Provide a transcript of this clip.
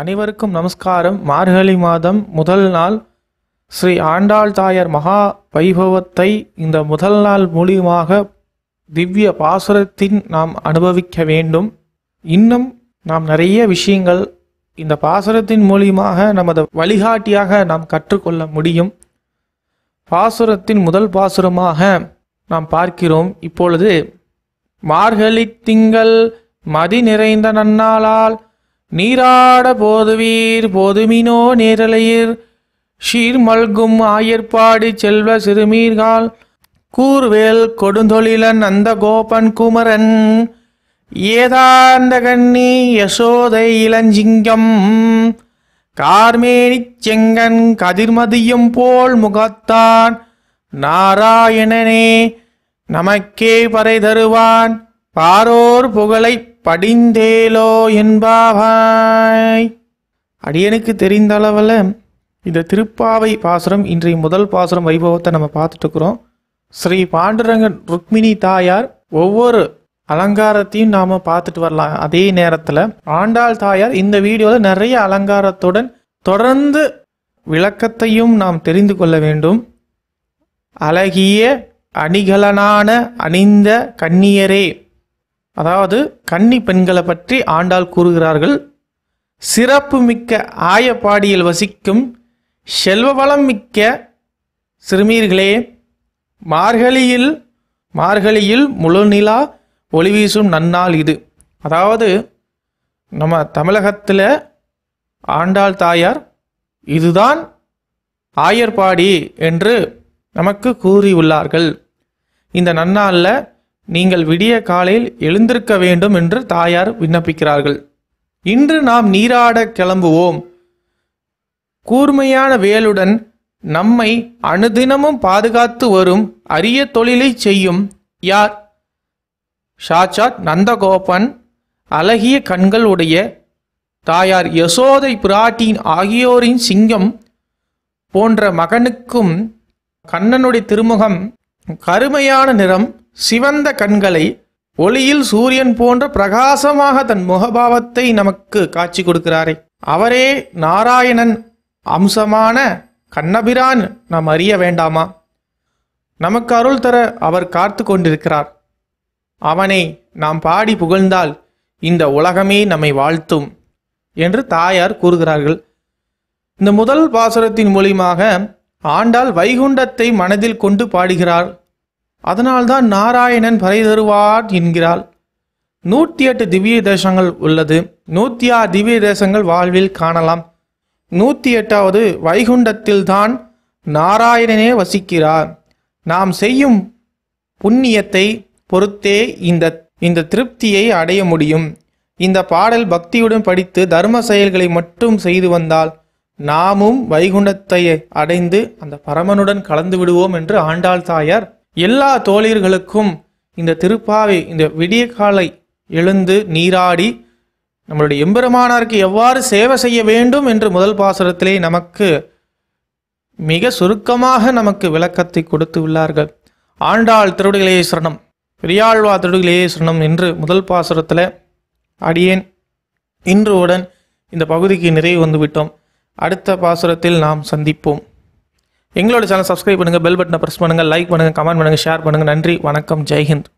அனைவருக்கும் நமஸ்காரம் மார்கழி மாதம் முதல் நாள் ஸ்ரீ ஆண்டாள் தாயர் மகா வைபவத்தை இந்த முதல் நாள் மூலியமாக திவ்ய பாசுரத்தின் நாம் அனுபவிக்க வேண்டும் இன்னும் நாம் நிறைய விஷயங்கள் இந்த பாசுரத்தின் மூலியமாக நமது வழிகாட்டியாக நாம் கற்றுக்கொள்ள முடியும் பாசுரத்தின் முதல் பாசுரமாக நாம் பார்க்கிறோம் இப்பொழுது மார்கழி திங்கள் மதி நிறைந்த நன்னாளால் நீராட போதுவீர் போதுமினோ நேரலையீர் ஷீர்மல்கும் ஆயர்பாடி செல்வ சிறுமீர்கால் கூர்வேல் கொடுந்தொழிலன் அந்த கோபன் குமரன் ஏதாந்த கண்ணி யசோதை இளஞ்சிங்கம் கார்மேனிச் செங்கன் கதிர்மதியும் போல் முகத்தான் நாராயணனே நமக்கே பறை தருவான் பாரோர் புகழை படிந்தேலோ என்பாவாய் அடியனுக்கு தெரிந்த அளவில் இந்த திருப்பாவை பாசுரம் இன்றைய முதல் பாசுரம் வைபவத்தை நம்ம பார்த்துட்டு இருக்கிறோம் ஸ்ரீ பாண்டுரங்கன் ருக்மிணி தாயார் ஒவ்வொரு அலங்காரத்தையும் நாம் பார்த்துட்டு வரலாம் அதே நேரத்தில் ஆண்டாள் தாயார் இந்த வீடியோவில் நிறைய அலங்காரத்துடன் தொடர்ந்து விளக்கத்தையும் நாம் தெரிந்து கொள்ள வேண்டும் அழகிய அணிகலனான அணிந்த கன்னியரே அதாவது கன்னி பெண்களை பற்றி ஆண்டாள் கூறுகிறார்கள் சிறப்புமிக்க ஆயப்பாடியில் வசிக்கும் செல்வவளம் மிக்க சிறுமீர்களே மார்கழியில் மார்கழியில் முழுநிலா ஒளி வீசும் நன்னாள் இது அதாவது நம்ம தமிழகத்தில் ஆண்டாள் தாயார் இதுதான் ஆயர்பாடி என்று நமக்கு கூறியுள்ளார்கள் இந்த நன்னாளில் நீங்கள் விடிய காலையில் எழுந்திருக்க வேண்டும் என்று தாயார் விண்ணப்பிக்கிறார்கள் இன்று நாம் நீராட கிளம்புவோம் கூர்மையான வேலுடன் நம்மை அணுதினமும் பாதுகாத்து வரும் அரிய தொழிலை செய்யும் யார் ஷாச்சாத் நந்தகோபன் அழகிய கண்கள் உடைய தாயார் யசோதை பிராட்டியின் ஆகியோரின் சிங்கம் போன்ற மகனுக்கும் கண்ணனுடைய திருமுகம் கருமையான நிறம் சிவந்த கண்களை ஒளியில் சூரியன் போன்ற பிரகாசமாக தன் முகபாவத்தை நமக்கு காட்சி கொடுக்கிறாரே அவரே நாராயணன் அம்சமான கண்ணபிரான் நாம் அறிய வேண்டாமா நமக்கு அருள் தர அவர் காத்து கொண்டிருக்கிறார் அவனை நாம் பாடி புகழ்ந்தால் இந்த உலகமே நம்மை வாழ்த்தும் என்று தாயார் கூறுகிறார்கள் இந்த முதல் பாசுரத்தின் மூலியமாக ஆண்டாள் வைகுண்டத்தை மனதில் கொண்டு பாடுகிறார் அதனால்தான் நாராயணன் பறை தருவார் என்கிறாள் நூற்றி எட்டு திவ்ய தேசங்கள் உள்ளது நூற்றி ஆறு திவ்ய தேசங்கள் வாழ்வில் காணலாம் நூற்றி எட்டாவது வைகுண்டத்தில்தான் நாராயணனே வசிக்கிறார் நாம் செய்யும் புண்ணியத்தை பொறுத்தே இந்த இந்த திருப்தியை அடைய முடியும் இந்த பாடல் பக்தியுடன் படித்து தர்ம செயல்களை மட்டும் செய்து வந்தால் நாமும் வைகுண்டத்தை அடைந்து அந்த பரமனுடன் கலந்து விடுவோம் என்று ஆண்டாள் தாயார் எல்லா தோழியர்களுக்கும் இந்த திருப்பாவை இந்த விடிய காலை எழுந்து நீராடி நம்மளுடைய எம்பெருமானாருக்கு எவ்வாறு சேவை செய்ய வேண்டும் என்று முதல் பாசுரத்திலே நமக்கு மிக சுருக்கமாக நமக்கு விளக்கத்தை கொடுத்து உள்ளார்கள் ஆண்டாள் திருடுகளே சரணம் பெரியாழ்வா திருடுகளே சரணம் என்று முதல் பாசுரத்தில் அடியேன் இன்றுவுடன் இந்த பகுதிக்கு நிறைவு வந்துவிட்டோம் அடுத்த பாசுரத்தில் நாம் சந்திப்போம் எங்களோட சேனல் சப்ஸ்கிரைப் பண்ணுங்கள் பெல் பட்டனை ப்ரெஸ் பண்ணுங்கள் லைக் பண்ணுங்கள் கமெண்ட் பண்ணுங்கள் ஷேர் பண்ணுங்கள் நன்றி வணக்கம் ஜெய்ஹிந்த்